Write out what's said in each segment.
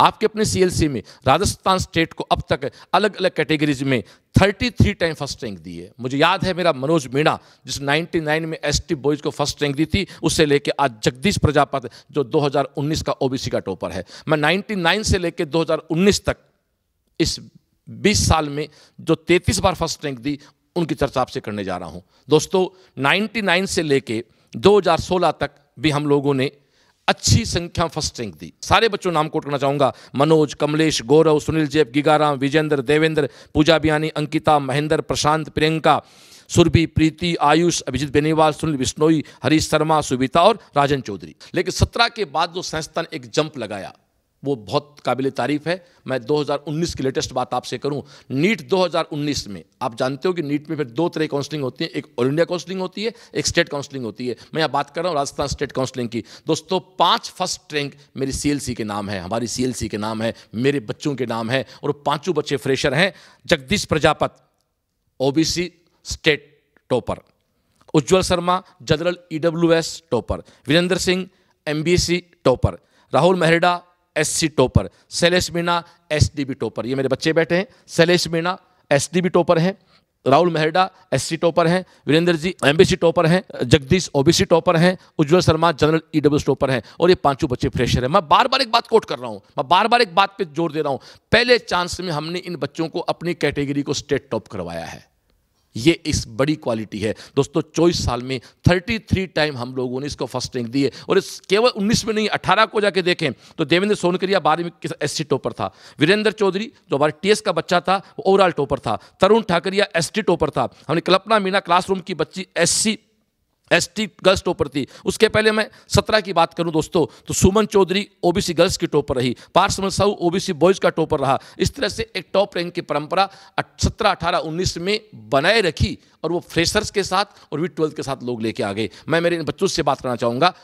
आपके अपने सीएलसी में राजस्थान स्टेट को अब तक अलग अलग कैटेगरीज में 33 टाइम फर्स्ट रैंक दी है मुझे याद है मेरा मनोज मीणा जिस 99 में एसटी बॉयज को फर्स्ट रैंक दी थी उससे लेके आज जगदीश प्रजापत जो 2019 का ओबीसी का टॉपर है मैं 99 से लेके 2019 तक इस 20 साल में जो 33 बार फर्स्ट रैंक दी उनकी चर्चा आपसे करने जा रहा हूं दोस्तों 99 से लेके 2016 तक भी हम लोगों ने अच्छी संख्या फर्स्ट रैंक दी सारे बच्चों नाम कोट करना चाहूंगा मनोज कमलेश गौरव सुनील जेब गिगाराम विजेंद्र देवेंद्र पूजा बियानी अंकिता महेंद्र प्रशांत प्रियंका सुरभि प्रीति आयुष अभिजीत बेनीवाल सुनील बिश्नोई हरीश शर्मा सुविता और राजन चौधरी लेकिन सत्रह के बाद जो संस्थान एक जंप लगाया वो बहुत काबिल तारीफ़ है मैं 2019 की लेटेस्ट बात आपसे करूं नीट 2019 में आप जानते हो कि नीट में फिर दो तरह की काउंसलिंग होती है एक ऑल इंडिया काउंसलिंग होती है एक स्टेट काउंसलिंग होती है मैं यहाँ बात कर रहा हूँ राजस्थान स्टेट काउंसलिंग की दोस्तों पांच फर्स्ट रैंक मेरी सी के नाम है हमारी सी के नाम है मेरे बच्चों के नाम है और पाँचों बच्चे फ्रेशर हैं Jagdish Prajapat O state topper Ujjwal Sharma general E e topper Virendra Singh M topper Rahul Mehrda S C topper Shailesh Meena S D B topper ये मेरे बच्चे बैठे हैं Shailesh Meena S D B topper हैं राहुल मेहरडा एससी टॉपर हैं वीरेंद्र जी एमबीसी टॉपर हैं जगदीश ओबीसी टॉपर हैं Ujjwal Sharma general EW topper हैं और ये पांचों बच्चे फ्रेशर हैं मैं बार बार एक बात कोट कर रहा हूँ मैं बार बार एक बात पे जोर दे रहा हूँ पहले चांस में हमने इन बच्चों को अपनी कैटेगरी को स्टेट टॉप करवाया है ये इस बड़ी क्वालिटी है दोस्तों चौबीस साल में 33 टाइम हम लोगों ने इसको फर्स्ट रैंक दी है और इस केवल 19 में नहीं 18 को जाके देखें तो देवेंद्र सोनकरिया बारह में एस सी टॉपर था वीरेंद्र चौधरी जो हमारे टी का बच्चा था वो ओवरऑल टॉपर था Tarun Thakaria S T topper था हमने कल्पना मीना क्लासरूम की बच्ची S C S T girls topper थी उसके पहले मैं सत्रह की बात करूं दोस्तों तो सुमन चौधरी ओबीसी गर्ल्स की टॉपर रही पार्समल साहू ओबीसी बॉयज़ का टॉपर रहा इस तरह से एक टॉप रैंक की परंपरा सत्रह अठारह उन्नीस में बनाए रखी और वो फ्रेशर्स के साथ और वी ट्वेल्थ के साथ लोग लेके आ गए मैं मेरे इन बच्चों से बात करना चाहूँगा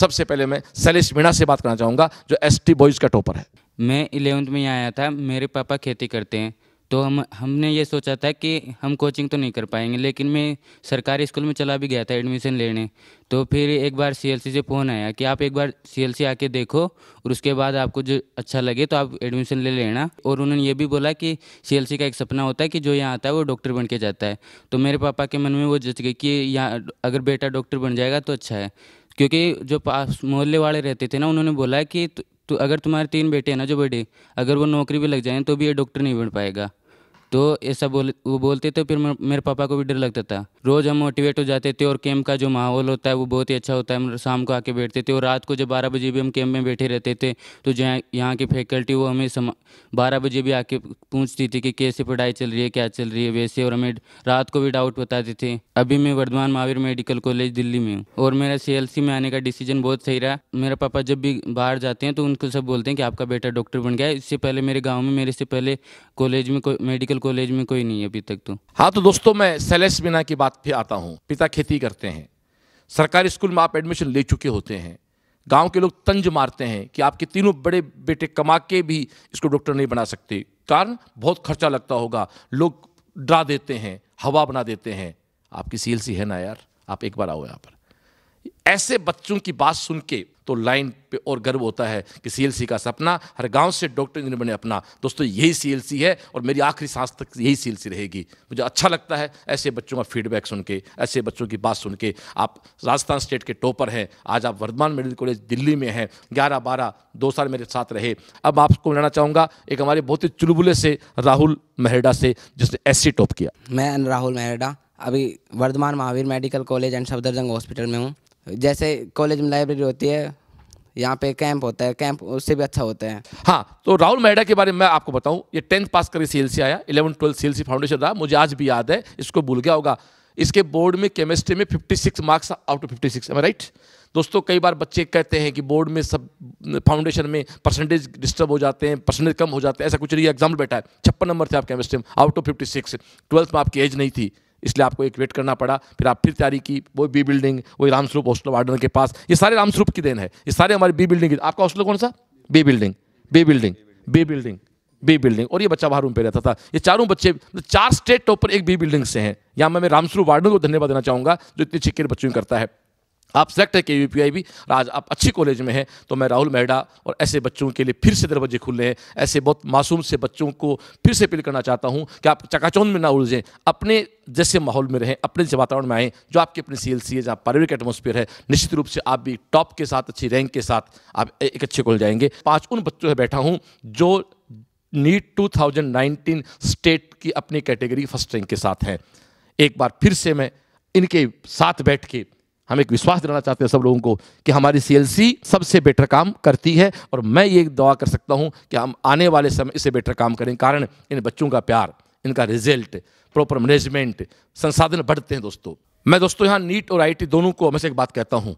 सबसे पहले मैं शैलेश मीणा से बात करना चाहूँगा जो एस टी बॉयज़ का टॉपर है मैं इलेवंथ में यहाँ आया था मेरे पापा खेती करते हैं तो हम हमने ये सोचा था कि हम कोचिंग तो नहीं कर पाएंगे लेकिन मैं सरकारी स्कूल में चला भी गया था एडमिशन लेने तो फिर एक बार सीएलसी से फ़ोन आया कि आप एक बार सीएलसी आके देखो और उसके बाद आपको जो अच्छा लगे तो आप एडमिशन ले लेना और उन्होंने ये भी बोला कि सीएलसी का एक सपना होता है कि जो यहाँ आता है वो डॉक्टर बन के जाता है तो मेरे पापा के मन में वो जच गई कि यहाँ अगर बेटा डॉक्टर बन जाएगा तो अच्छा है क्योंकि जो पास मोहल्ले वाले रहते थे ना उन्होंने बोला कि तो अगर तुम्हारे तीन बेटे हैं ना जो बड़े अगर वो नौकरी भी लग जाए तो भी ये डॉक्टर नहीं बन पाएगा तो ऐसा बोल वो बोलते थे फिर मेरे पापा को भी डर लगता था रोज़ हम मोटिवेट हो जाते थे और कैंप का जो माहौल होता है वो बहुत ही अच्छा होता है हम शाम को आके बैठते थे और रात को जब बारह बजे भी हम कैंप में बैठे रहते थे तो जहाँ यहाँ की फैकल्टी वो हमें सम बारह बजे भी आके पूछती थी कि कैसे पढ़ाई चल रही है क्या चल रही है वैसे और हमें रात को भी डाउट बताते थे अभी मैं वर्धमान महावीर मेडिकल कॉलेज दिल्ली में हूँ और मेरा सी में आने का डिसीजन बहुत सही रहा मेरा पापा जब भी बाहर जाते हैं तो उनको सब बोलते हैं कि आपका बेटा डॉक्टर बन गया इससे पहले मेरे गाँव में मेरे से पहले कॉलेज में मेडिकल मेडिकल कॉलेज में कोई नहीं अभी तक तो हाँ तो दोस्तों मैं सैलेस मीना की बात पे आता हूँ पिता खेती करते हैं सरकारी स्कूल में आप एडमिशन ले चुके होते हैं गांव के लोग तंज मारते हैं कि आपके तीनों बड़े बेटे कमा के भी इसको डॉक्टर नहीं बना सकते कारण बहुत खर्चा लगता होगा लोग डरा देते हैं हवा बना देते हैं आपकी सील सी है ना यार आप एक बार आओ यहाँ पर ऐसे बच्चों की बात सुन के तो लाइन पे और गर्व होता है कि सीएलसी का सपना हर गांव से डॉक्टर इंजीनियर बने अपना दोस्तों यही सीएलसी है और मेरी आखिरी सांस तक यही सीएलसी रहेगी मुझे अच्छा लगता है ऐसे बच्चों का फीडबैक सुन के ऐसे बच्चों की बात सुन के आप राजस्थान स्टेट के टॉपर हैं आज आप वर्धमान मेडिकल कॉलेज दिल्ली में हैं ग्यारह बारह दो साल मेरे साथ रहे अब आपको मिलाना चाहूँगा एक हमारे बहुत ही चुलबुले से राहुल मेहरडा से जिसने एस टॉप किया मैं राहुल मेहरडा अभी Vardhman Mahavir medical college and Safdarjung hospital में हूँ जैसे कॉलेज में लाइब्रेरी होती है यहाँ पे कैंप होता है कैंप उससे भी अच्छा होता है हाँ तो राहुल मेहडा के बारे में मैं आपको बताऊँ ये टेंथ पास करके सी एल सी आया eleven twelfth C L C foundation रहा मुझे आज भी याद है इसको भूल गया होगा इसके बोर्ड में केमिस्ट्री में 56 marks out of 56 six right दोस्तों कई बार बच्चे कहते हैं कि बोर्ड में सब फाउंडेशन में परसेंटेज डिस्टर्ब हो जाते हैं परसेंटेज कम हो जाते हैं ऐसा कुछ नहीं एग्जाम्पल बैठा है छप्पन नंबर थे आप केमिस्ट्री में out of fifty six twelfth में आपकी एज नहीं थी इसलिए आपको एक वेट करना पड़ा फिर आप फिर तैयारी की वो बी बिल्डिंग वही रामस्वरूप हॉस्टल वार्डन के पास ये सारे रामस्वरूप की देन है ये सारे हमारे बी बिल्डिंग की आपका हॉस्टल कौन सा B building B building B building B building और ये बच्चा बाहर रूम पे रहता था ये चारों बच्चे तो चार स्टेट टॉप पर एक बी बिल्डिंग से हैं यहाँ मैं रामस्वरूप वार्डन को धन्यवाद देना चाहूँगा जो इतनी चिक्र बच्चों करता है आप सेलेक्ट है के वी भी और आज आप अच्छी कॉलेज में हैं तो मैं राहुल मेहडा और ऐसे बच्चों के लिए फिर से दरवाजे खुले हैं ऐसे बहुत मासूम से बच्चों को फिर से अपील करना चाहता हूं कि आप चकाचौंध में ना उलझें अपने जैसे माहौल में रहें अपने जैसे वातावरण में आएँ जो आपके अपने सी एल सी है जहाँ पारिवारिक एटमोसफियर है निश्चित रूप से आप भी टॉप के साथ अच्छी रैंक के साथ आप एक अच्छे कॉलेज जाएंगे पाँच उन बच्चों से बैठा हूँ जो नीट नाइनटीन स्टेट की अपनी कैटेगरी फर्स्ट रैंक के साथ है एक बार फिर से मैं इनके साथ बैठ के हम एक विश्वास दिलाना चाहते हैं सब लोगों को कि हमारी सीएलसी सबसे बेटर काम करती है और मैं ये दवा कर सकता हूँ कि हम आने वाले समय इससे बेटर काम करें कारण इन बच्चों का प्यार इनका रिजल्ट प्रॉपर मैनेजमेंट संसाधन बढ़ते हैं दोस्तों मैं दोस्तों यहाँ नीट और आई दोनों को हमेशा एक बात कहता हूँ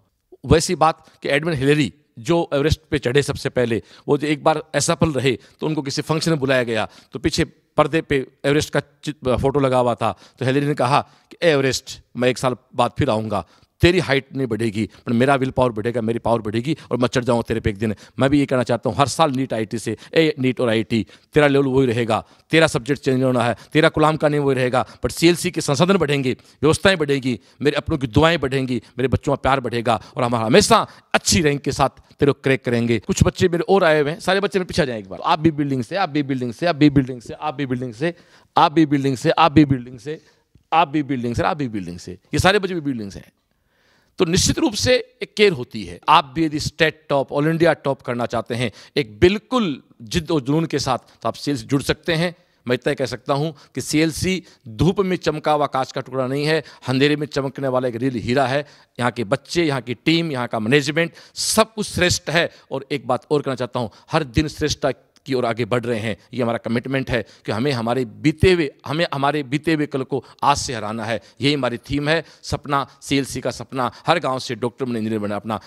वैसी बात कि एडमिन हिलेरी जो एवरेस्ट पे चढ़े सबसे पहले वो जो एक बार असफल रहे तो उनको किसी फंक्शन में बुलाया गया तो पीछे पर्दे पे एवरेस्ट का फोटो लगा हुआ था तो हेलरी ने कहा कि एवरेस्ट मैं एक साल बाद फिर आऊँगा तेरी हाइट नहीं बढ़ेगी पर मेरा विल पावर बढ़ेगा मेरी पावर बढ़ेगी और मैं चढ़ जाऊँ तेरे पे एक दिन मैं भी ये कहना चाहता हूँ हर साल नीट आई से ए नीट और आई तेरा लेवल वही रहेगा तेरा सब्जेक्ट चेंज होना है तेरा गुलाम का नहीं वही रहेगा बट सी के संसाधन बढ़ेंगे व्यवस्थाएँ बढ़ेगी मेरे अपनों की दुआएँ बढ़ेंगी मेरे बच्चों का प्यार बढ़ेगा और हमारा हमेशा अच्छी रैंक के साथ तेरे क्रैक करेंगे कुछ बच्चे मेरे और आए हुए हैं सारे बच्चे मेरे पीछे जाएंगे बार आप भी बिल्डिंग से आप भी बिल्डिंग से आप भी बिल्डिंग से आप भी बिल्डिंग से आप भी बिल्डिंग से आप भी बिल्डिंग से आप भी बिल्डिंग से आप भी बिल्डिंग से ये सारे बच्चे भी बिल्डिंग से हैं तो निश्चित रूप से एक केयर होती है आप भी यदि state top all India top करना चाहते हैं एक बिल्कुल जिद और जुनून के साथ तो आप सेल्स जुड़ सकते हैं मैं तय कह सकता हूं कि सीएलसी धूप में चमका हुआ कांच का टुकड़ा नहीं है अंधेरे में चमकने वाला एक रियल हीरा है यहाँ के बच्चे यहाँ की टीम यहाँ का मैनेजमेंट सब कुछ श्रेष्ठ है और एक बात और कहना चाहता हूँ हर दिन श्रेष्ठता की ओर आगे बढ़ रहे हैं ये हमारा कमिटमेंट है कि हमें हमारे बीते हुए हमें हमारे बीते हुए कल को आज से हराना है यही हमारी थीम है सपना सी का सपना हर गाँव से डॉक्टर बने इंजीनियर बने अपना